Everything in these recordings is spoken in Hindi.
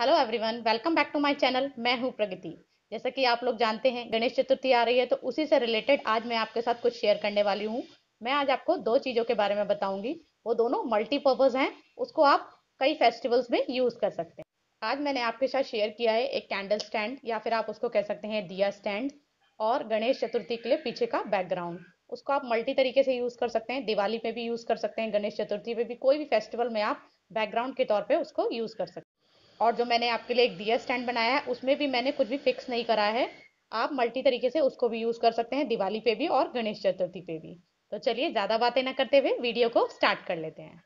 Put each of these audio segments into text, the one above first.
hello everyone welcome back to my channel मैं हूं प्रगति जैसा कि आप लोग जानते हैं गणेश चतुर्थी आ रही है तो उसी से रिलेटेड आज मैं आपके साथ कुछ शेयर करने वाली हूं मैं आज आपको दो चीज़ों के बारे में बताऊंगी वो दोनों मल्टीपर्पज़ हैं उसको आप कई फेस्टिवल्स में यूज़ कर सकते हैं आज मैंने आपके साथ शेयर किया है एक कैंडल स्टैंड या फिर आप उसको कह सकते हैं दिया स्टैंड और गणेश चतुर्थी के लिए पीछे का बैकग्राउंड उसको आप मल्टी तरीके से यूज़ कर सकते हैं दिवाली पे भी यूज़ कर सकते हैं गणेश चतुर्थी पे भी कोई भी फेस्टिवल में आप बैकग्राउंड के तौर पे उसको यूज़ कर सकते हैं और जो मैंने आपके लिए एक दिया स्टैंड बनाया है उसमें भी मैंने कुछ भी फिक्स नहीं करा है आप मल्टी तरीके से उसको भी यूज़ कर सकते हैं दिवाली पे भी और गणेश चतुर्थी पे भी तो चलिए ज़्यादा बातें ना करते हुए वीडियो को स्टार्ट कर लेते हैं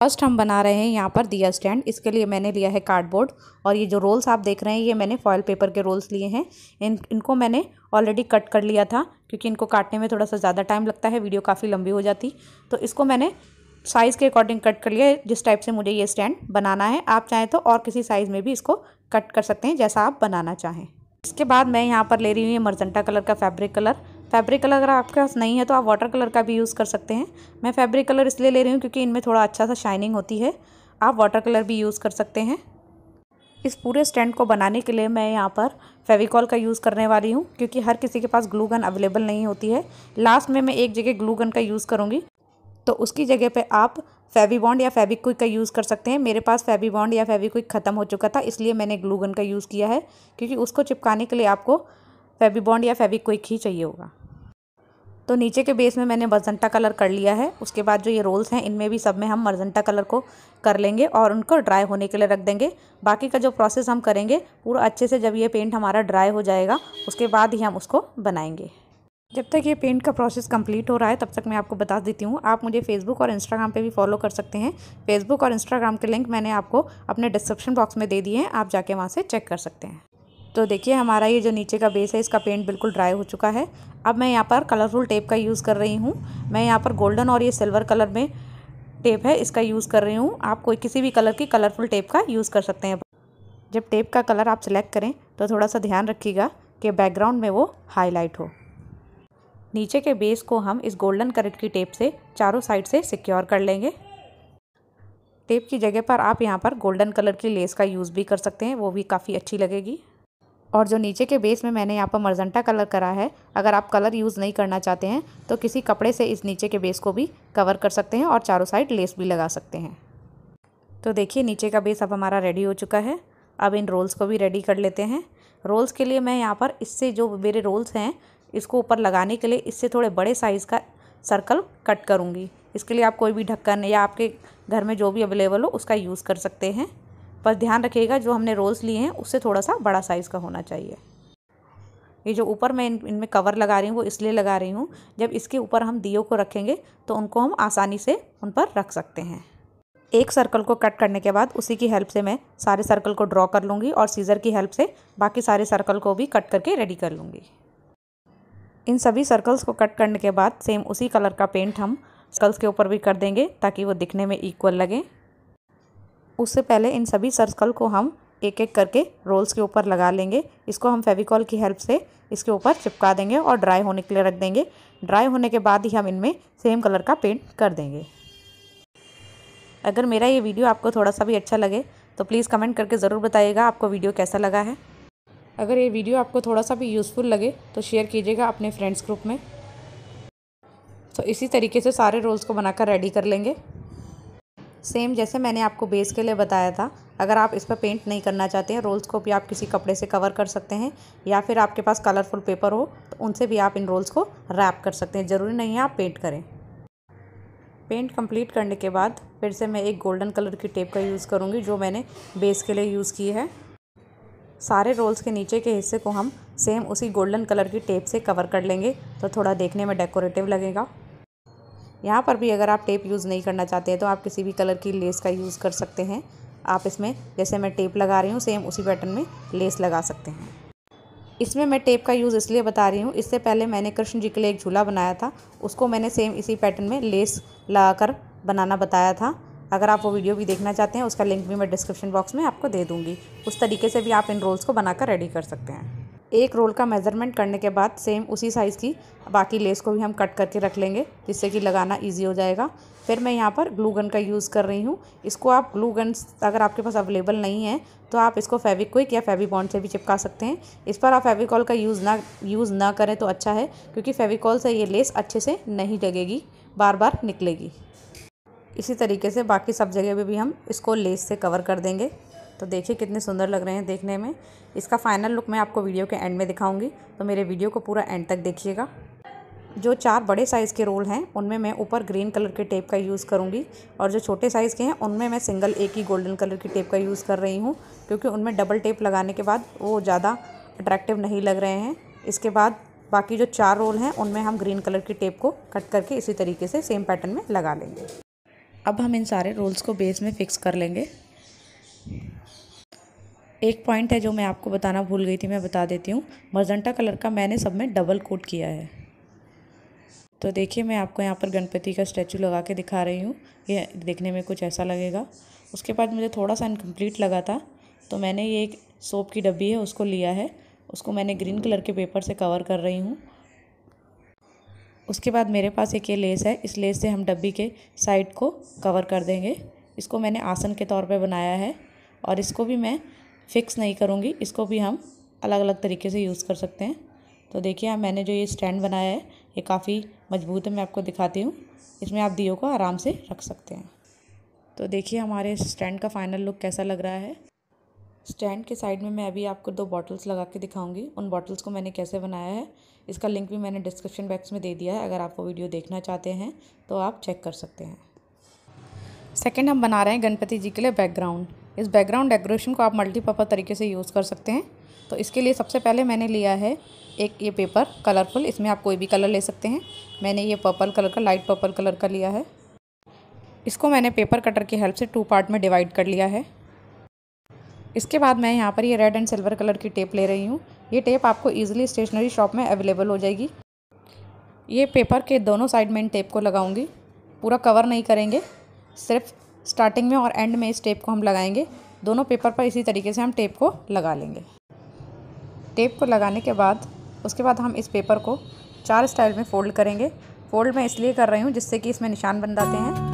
फर्स्ट हम बना रहे हैं यहाँ पर दिया स्टैंड इसके लिए मैंने लिया है कार्डबोर्ड और ये जो रोल्स आप देख रहे हैं ये मैंने फॉयल पेपर के रोल्स लिए हैं इन इनको मैंने ऑलरेडी कट कर लिया था क्योंकि इनको काटने में थोड़ा सा ज़्यादा टाइम लगता है वीडियो काफ़ी लंबी हो जाती तो इसको मैंने साइज़ के अकॉर्डिंग कट कर लिया जिस टाइप से मुझे ये स्टैंड बनाना है आप चाहें तो और किसी साइज़ में भी इसको कट कर सकते हैं जैसा आप बनाना चाहें इसके बाद मैं यहाँ पर ले रही हूँ ये मर्जेंटा कलर का फैब्रिक कलर फैब्रिक कलर अगर आपके पास नहीं है तो आप वाटर कलर का भी यूज़ कर सकते हैं मैं फैब्रिक कलर इसलिए ले रही हूँ क्योंकि इनमें थोड़ा अच्छा सा शाइनिंग होती है आप वाटर कलर भी यूज़ कर सकते हैं इस पूरे स्टैंड को बनाने के लिए मैं यहाँ पर फेविकॉल का यूज़ करने वाली हूँ क्योंकि हर किसी के पास ग्लू गन अवेलेबल नहीं होती है लास्ट में मैं एक जगह ग्लू गन का यूज़ करूँगी तो उसकी जगह पे आप फेविबॉन्ड या फेविक्विक का यूज़ कर सकते हैं मेरे पास बॉन्ड या फेविक्विक ख़त्म हो चुका था इसलिए मैंने ग्लू गन का यूज़ किया है क्योंकि उसको चिपकाने के लिए आपको फेवी बॉन्ड या फेवी क्विक ही चाहिए होगा तो नीचे के बेस में मैंने मर्जेंटा कलर कर लिया है उसके बाद जो ये रोल्स हैं इनमें भी सब में हम मर्जेंटा कलर को कर लेंगे और उनको ड्राई होने के लिए रख देंगे बाकी का जो प्रोसेस हम करेंगे पूरा अच्छे से जब ये पेंट हमारा ड्राई हो जाएगा उसके बाद ही हम उसको बनाएंगे जब तक ये पेंट का प्रोसेस कंप्लीट हो रहा है तब तक मैं आपको बता देती हूँ आप मुझे फेसबुक और इंस्टाग्राम पे भी फॉलो कर सकते हैं फेसबुक और इंस्टाग्राम के लिंक मैंने आपको अपने डिस्क्रिप्शन बॉक्स में दे दिए हैं आप जाके वहाँ से चेक कर सकते हैं तो देखिए हमारा ये जो नीचे का बेस है इसका पेंट बिल्कुल ड्राई हो चुका है अब मैं यहाँ पर कलरफुल टेप का यूज़ कर रही हूँ मैं यहाँ पर गोल्डन और ये सिल्वर कलर में टेप है इसका यूज़ कर रही हूँ आप कोई किसी भी कलर की कलरफुल टेप का यूज़ कर सकते हैं जब टेप का कलर आप सिलेक्ट करें तो थोड़ा सा ध्यान रखिएगा कि बैकग्राउंड में वो हाईलाइट हो नीचे के बेस को हम इस गोल्डन कलर की टेप से चारों साइड से सिक्योर कर लेंगे टेप की जगह पर आप यहाँ पर गोल्डन कलर की लेस का यूज़ भी कर सकते हैं वो भी काफ़ी अच्छी लगेगी और जो नीचे के बेस में मैंने यहाँ पर मर्जेंटा कलर करा है अगर आप कलर यूज़ नहीं करना चाहते हैं तो किसी कपड़े से इस नीचे के बेस को भी कवर कर सकते हैं और चारों साइड लेस भी लगा सकते हैं तो देखिए नीचे का बेस अब हमारा रेडी हो चुका है अब इन रोल्स को भी रेडी कर लेते हैं रोल्स के लिए मैं यहाँ पर इससे जो मेरे रोल्स हैं इसको ऊपर लगाने के लिए इससे थोड़े बड़े साइज़ का सर्कल कट करूँगी इसके लिए आप कोई भी ढक्कन या आपके घर में जो भी अवेलेबल हो उसका यूज़ कर सकते हैं बस ध्यान रखिएगा जो हमने रोल्स लिए हैं उससे थोड़ा सा बड़ा साइज़ का होना चाहिए ये जो ऊपर मैं इन इनमें कवर लगा रही हूँ वो इसलिए लगा रही हूँ जब इसके ऊपर हम दियो को रखेंगे तो उनको हम आसानी से उन पर रख सकते हैं एक सर्कल को कट करने के बाद उसी की हेल्प से मैं सारे सर्कल को ड्रॉ कर लूँगी और सीज़र की हेल्प से बाकी सारे सर्कल को भी कट करके रेडी कर लूँगी इन सभी सर्कल्स को कट करने के बाद सेम उसी कलर का पेंट हम सर्कल्स के ऊपर भी कर देंगे ताकि वो दिखने में इक्वल लगें उससे पहले इन सभी सर्कल को हम एक एक करके रोल्स के ऊपर लगा लेंगे इसको हम फेविकॉल की हेल्प से इसके ऊपर चिपका देंगे और ड्राई होने के लिए रख देंगे ड्राई होने के बाद ही हम इनमें सेम कलर का पेंट कर देंगे अगर मेरा ये वीडियो आपको थोड़ा सा भी अच्छा लगे तो प्लीज़ कमेंट करके ज़रूर बताइएगा आपको वीडियो कैसा लगा है अगर ये वीडियो आपको थोड़ा सा भी यूज़फुल लगे तो शेयर कीजिएगा अपने फ्रेंड्स ग्रुप में तो इसी तरीके से सारे रोल्स को बनाकर रेडी कर लेंगे सेम जैसे मैंने आपको बेस के लिए बताया था अगर आप इस पर पेंट नहीं करना चाहते हैं रोल्स को भी आप किसी कपड़े से कवर कर सकते हैं या फिर आपके पास कलरफुल पेपर हो तो उनसे भी आप इन रोल्स को रैप कर सकते हैं ज़रूरी नहीं है आप पेंट करें पेंट कंप्लीट करने के बाद फिर से मैं एक गोल्डन कलर की टेप का यूज़ करूँगी जो मैंने बेस के लिए यूज़ की है सारे रोल्स के नीचे के हिस्से को हम सेम उसी गोल्डन कलर की टेप से कवर कर लेंगे तो थोड़ा देखने में डेकोरेटिव लगेगा यहाँ पर भी अगर आप टेप यूज़ नहीं करना चाहते हैं तो आप किसी भी कलर की लेस का यूज़ कर सकते हैं आप इसमें जैसे मैं टेप लगा रही हूँ सेम उसी पैटर्न में लेस लगा सकते हैं इसमें मैं टेप का यूज़ इसलिए बता रही हूँ इससे पहले मैंने कृष्ण जी के लिए एक झूला बनाया था उसको मैंने सेम इसी पैटर्न में लेस लगाकर बनाना बताया था अगर आप वो वीडियो भी देखना चाहते हैं उसका लिंक भी मैं डिस्क्रिप्शन बॉक्स में आपको दे दूँगी उस तरीके से भी आप इन रोल्स को बनाकर रेडी कर सकते हैं एक रोल का मेज़रमेंट करने के बाद सेम उसी साइज़ की बाकी लेस को भी हम कट करके रख लेंगे जिससे कि लगाना इजी हो जाएगा फिर मैं यहाँ पर ग्लू गन का यूज़ कर रही हूँ इसको आप ग्लू गन अगर आपके पास अवेलेबल नहीं है तो आप इसको फेविक्विक या फेवी बॉन्ड से भी चिपका सकते हैं इस पर आप फेविकॉल का यूज़ ना यूज़ ना करें तो अच्छा है क्योंकि फेविकॉल से ये लेस अच्छे से नहीं लगेगी बार बार निकलेगी इसी तरीके से बाकी सब जगह पर भी हम इसको लेस से कवर कर देंगे तो देखिए कितने सुंदर लग रहे हैं देखने में इसका फाइनल लुक मैं आपको वीडियो के एंड में दिखाऊंगी तो मेरे वीडियो को पूरा एंड तक देखिएगा जो चार बड़े साइज़ के रोल हैं उनमें मैं ऊपर ग्रीन कलर के टेप का यूज़ करूँगी और जो छोटे साइज़ के हैं उनमें मैं सिंगल एक ही गोल्डन कलर की टेप का यूज़ कर रही हूँ क्योंकि उनमें डबल टेप लगाने के बाद वो ज़्यादा अट्रैक्टिव नहीं लग रहे हैं इसके बाद बाकी जो चार रोल हैं उनमें हम ग्रीन कलर की टेप को कट करके इसी तरीके से सेम पैटर्न में लगा लेंगे अब हम इन सारे रोल्स को बेस में फ़िक्स कर लेंगे एक पॉइंट है जो मैं आपको बताना भूल गई थी मैं बता देती हूँ मजंटा कलर का मैंने सब में डबल कोट किया है तो देखिए मैं आपको यहाँ पर गणपति का स्टैचू लगा के दिखा रही हूँ ये देखने में कुछ ऐसा लगेगा उसके बाद मुझे थोड़ा सा इनकम्प्लीट लगा था तो मैंने ये एक सोप की डब्बी है उसको लिया है उसको मैंने ग्रीन कलर के पेपर से कवर कर रही हूँ उसके बाद मेरे पास एक ये लेस है इस लेस से हम डब्बी के साइड को कवर कर देंगे इसको मैंने आसन के तौर पर बनाया है और इसको भी मैं फिक्स नहीं करूँगी इसको भी हम अलग अलग तरीके से यूज़ कर सकते हैं तो देखिए मैंने जो ये स्टैंड बनाया है ये काफ़ी मजबूत है मैं आपको दिखाती हूँ इसमें आप दियो को आराम से रख सकते हैं तो देखिए हमारे स्टैंड का फाइनल लुक कैसा लग रहा है स्टैंड के साइड में मैं अभी आपको दो बॉटल्स लगा के दिखाऊंगी उन बॉटल्स को मैंने कैसे बनाया है इसका लिंक भी मैंने डिस्क्रिप्शन बॉक्स में दे दिया है अगर आप वो वीडियो देखना चाहते हैं तो आप चेक कर सकते हैं सेकेंड हम बना रहे हैं गणपति जी के लिए बैकग्राउंड इस बैकग्राउंड डेकोरेशन को आप मल्टीपर्पज़ तरीके से यूज़ कर सकते हैं तो इसके लिए सबसे पहले मैंने लिया है एक ये पेपर कलरफुल इसमें आप कोई भी कलर ले सकते हैं मैंने ये पर्पल कलर का लाइट पर्पल कलर का लिया है इसको मैंने पेपर कटर की हेल्प से टू पार्ट में डिवाइड कर लिया है इसके बाद मैं यहाँ पर ये रेड एंड सिल्वर कलर की टेप ले रही हूँ ये टेप आपको ईजिली स्टेशनरी शॉप में अवेलेबल हो जाएगी ये पेपर के दोनों साइड में इन टेप को लगाऊंगी पूरा कवर नहीं करेंगे सिर्फ स्टार्टिंग में और एंड में इस टेप को हम लगाएंगे दोनों पेपर पर इसी तरीके से हम टेप को लगा लेंगे टेप को लगाने के बाद उसके बाद हम इस पेपर को चार स्टाइल में फ़ोल्ड करेंगे फ़ोल्ड मैं इसलिए कर रही हूँ जिससे कि इसमें निशान बन जाते हैं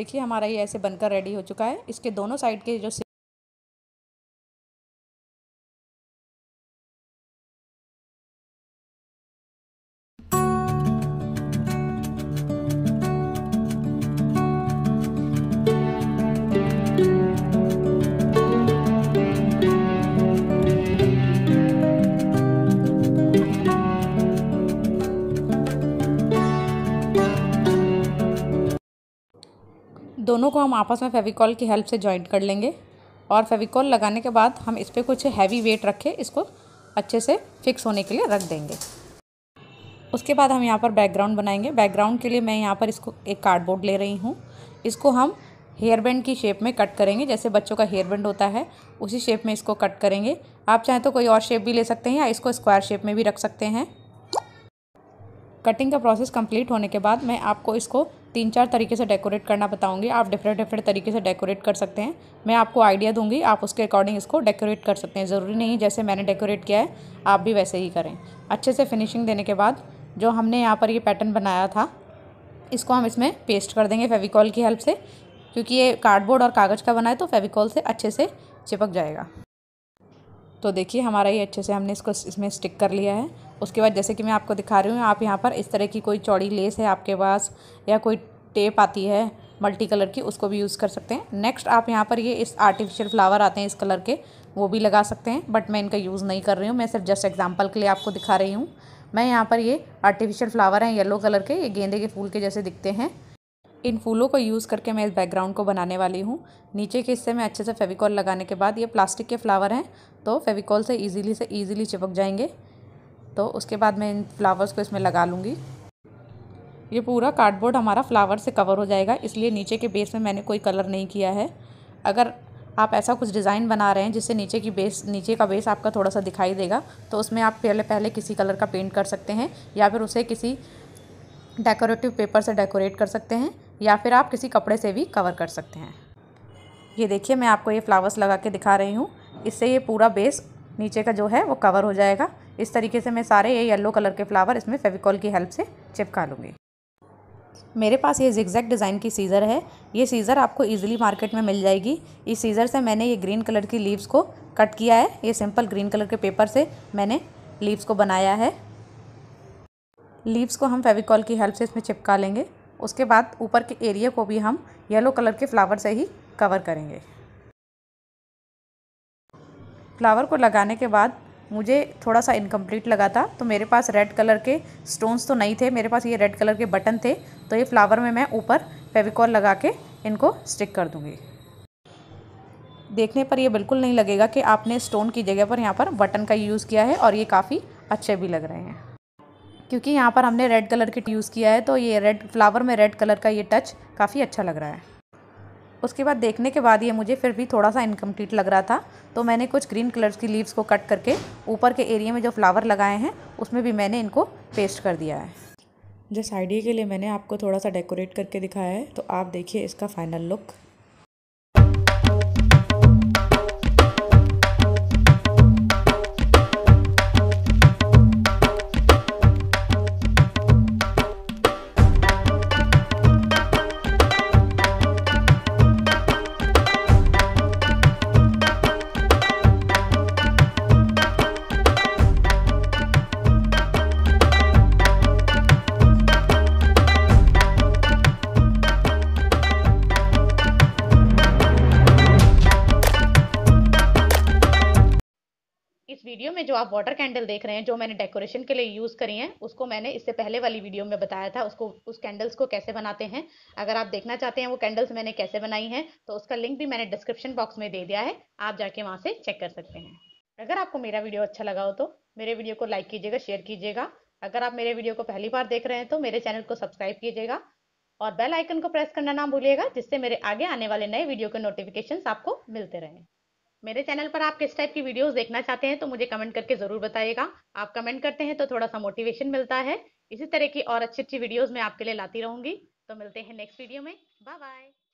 देखिए हमारा ये ऐसे बनकर रेडी हो चुका है इसके दोनों साइड के जो दोनों को हम आपस में फेविकॉल की हेल्प से ज्वाइंट कर लेंगे और फेविकॉल लगाने के बाद हम इस पर कुछ हैवी वेट रखे इसको अच्छे से फिक्स होने के लिए रख देंगे उसके बाद हम यहाँ पर बैकग्राउंड बनाएंगे बैकग्राउंड के लिए मैं यहाँ पर इसको एक कार्डबोर्ड ले रही हूँ इसको हम हेयर बैंड की शेप में कट करेंगे जैसे बच्चों का हेयर बैंड होता है उसी शेप में इसको कट करेंगे आप चाहें तो कोई और शेप भी ले सकते हैं या इसको स्क्वायर शेप में भी रख सकते हैं कटिंग का प्रोसेस कंप्लीट होने के बाद मैं आपको इसको तीन चार तरीके से डेकोरेट करना बताऊँगी आप डिफरेंट डिफरेंट तरीके से डेकोरेट कर सकते हैं मैं आपको आइडिया दूंगी आप उसके अकॉर्डिंग इसको डेकोरेट कर सकते हैं ज़रूरी नहीं जैसे मैंने डेकोरेट किया है आप भी वैसे ही करें अच्छे से फिनिशिंग देने के बाद जो हमने यहाँ पर ये पैटर्न बनाया था इसको हम इसमें पेस्ट कर देंगे फेविकॉल की हेल्प से क्योंकि ये कार्डबोर्ड और कागज़ का बना है तो फेविकॉल से अच्छे से चिपक जाएगा तो देखिए हमारा ये अच्छे से हमने इसको इसमें स्टिक कर लिया है उसके बाद जैसे कि मैं आपको दिखा रही हूँ आप यहाँ पर इस तरह की कोई चौड़ी लेस है आपके पास या कोई टेप आती है मल्टी कलर की उसको भी यूज़ कर सकते हैं नेक्स्ट आप यहाँ पर ये इस आर्टिफिशियल फ्लावर आते हैं इस कलर के वो भी लगा सकते हैं बट मैं इनका यूज़ नहीं कर रही हूँ मैं सिर्फ जस्ट एग्जाम्पल के लिए आपको दिखा रही हूँ मैं यहाँ पर ये आर्टिफिशियल फ्लावर हैं येलो कलर के ये गेंदे के फूल के जैसे दिखते हैं इन फूलों को यूज़ करके मैं इस बैकग्राउंड को बनाने वाली हूँ नीचे के हिस्से में अच्छे से फेविकॉल लगाने के बाद ये प्लास्टिक के फ्लावर हैं तो फेविकॉल से ईजिली से ईजिली चिपक जाएंगे तो उसके बाद मैं इन फ्लावर्स को इसमें लगा लूँगी ये पूरा कार्डबोर्ड हमारा फ्लावर से कवर हो जाएगा इसलिए नीचे के बेस में मैंने कोई कलर नहीं किया है अगर आप ऐसा कुछ डिज़ाइन बना रहे हैं जिससे नीचे की बेस नीचे का बेस आपका थोड़ा सा दिखाई देगा तो उसमें आप पहले पहले किसी कलर का पेंट कर सकते हैं या फिर उसे किसी डेकोरेटिव पेपर से डेकोरेट कर सकते हैं या फिर आप किसी कपड़े से भी कवर कर सकते हैं ये देखिए मैं आपको ये फ्लावर्स लगा के दिखा रही हूँ इससे ये पूरा बेस नीचे का जो है वो कवर हो जाएगा इस तरीके से मैं सारे ये येलो कलर के फ्लावर इसमें फेविकॉल की हेल्प से चिपका लूँगी मेरे पास ये जिक्जैक डिज़ाइन की सीज़र है ये सीज़र आपको इजीली मार्केट में मिल जाएगी इस सीज़र से मैंने ये ग्रीन कलर की लीव्स को कट किया है ये सिंपल ग्रीन कलर के पेपर से मैंने लीव्स को बनाया है लीव्स को हम फेविकॉल की हेल्प से इसमें चिपका लेंगे उसके बाद ऊपर के एरिया को भी हम येलो कलर के फ्लावर से ही कवर करेंगे फ्लावर को लगाने के बाद मुझे थोड़ा सा इनकम्प्लीट लगा था तो मेरे पास रेड कलर के स्टोन्स तो नहीं थे मेरे पास ये रेड कलर के बटन थे तो ये फ्लावर में मैं ऊपर फेविकॉल लगा के इनको स्टिक कर दूँगी देखने पर ये बिल्कुल नहीं लगेगा कि आपने स्टोन की जगह पर यहाँ पर बटन का यूज़ किया है और ये काफ़ी अच्छे भी लग रहे हैं क्योंकि यहाँ पर हमने रेड कलर किट यूज़ किया है तो ये रेड फ्लावर में रेड कलर का ये टच काफ़ी अच्छा लग रहा है उसके बाद देखने के बाद ये मुझे फिर भी थोड़ा सा इनकम्प्लीट लग रहा था तो मैंने कुछ ग्रीन कलर्स की लीव्स को कट करके ऊपर के एरिया में जो फ्लावर लगाए हैं उसमें भी मैंने इनको पेस्ट कर दिया है जिस आइडिया के लिए मैंने आपको थोड़ा सा डेकोरेट करके दिखाया है तो आप देखिए इसका फाइनल लुक में जो आप वाटर कैंडल देख रहे हैं जो मैंने डेकोरेशन के लिए यूज़ करी हैं उसको मैंने इससे पहले वाली वीडियो में बताया था उसको उस कैंडल्स को कैसे बनाते हैं अगर आप देखना चाहते हैं वो कैंडल्स मैंने कैसे बनाई हैं तो उसका लिंक भी मैंने डिस्क्रिप्शन बॉक्स में दे दिया है आप जाके वहाँ से चेक कर सकते हैं अगर आपको मेरा वीडियो अच्छा लगा हो तो मेरे वीडियो को लाइक कीजिएगा शेयर कीजिएगा अगर आप मेरे वीडियो को पहली बार देख रहे हैं तो मेरे चैनल को सब्सक्राइब कीजिएगा और बेल आइकन को प्रेस करना ना भूलिएगा जिससे मेरे आगे आने वाले नए वीडियो के नोटिफिकेशंस आपको मिलते रहें मेरे चैनल पर आप किस टाइप की वीडियोस देखना चाहते हैं तो मुझे कमेंट करके ज़रूर बताइएगा आप कमेंट करते हैं तो थोड़ा सा मोटिवेशन मिलता है इसी तरह की और अच्छी अच्छी वीडियोज़ मैं आपके लिए लाती रहूँगी तो मिलते हैं नेक्स्ट वीडियो में बाय बाय